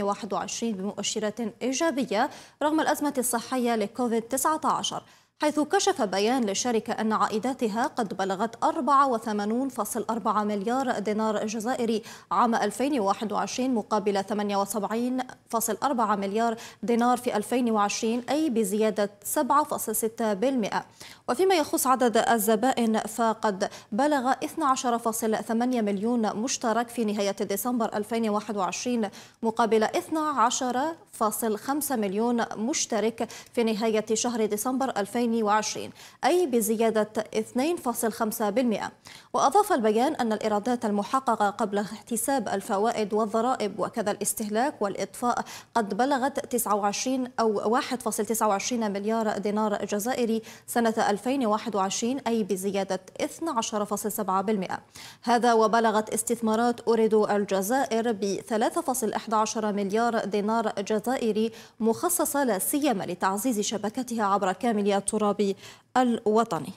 21 بمؤشرات إيجابية رغم الأزمة الصحية لكوفيد-19 حيث كشف بيان للشركة أن عائداتها قد بلغت 84.4 مليار دينار جزائري عام 2021 مقابل 78.4 مليار دينار في 2020 أي بزيادة 7.6% وفيما يخص عدد الزبائن فقد بلغ 12.8 مليون مشترك في نهاية ديسمبر 2021 مقابل 12.5 مليون مشترك في نهاية شهر ديسمبر 2020 2020 أي بزيادة 2.5% وأضاف البيان أن الإيرادات المحققة قبل احتساب الفوائد والضرائب وكذا الاستهلاك والإطفاء قد بلغت 29 أو 1.29 مليار دينار جزائري سنة 2021 أي بزيادة 12.7% هذا وبلغت استثمارات أوريدو الجزائر ب 3.11 مليار دينار جزائري مخصصة لا سيما لتعزيز شبكتها عبر كامل الترابي الوطني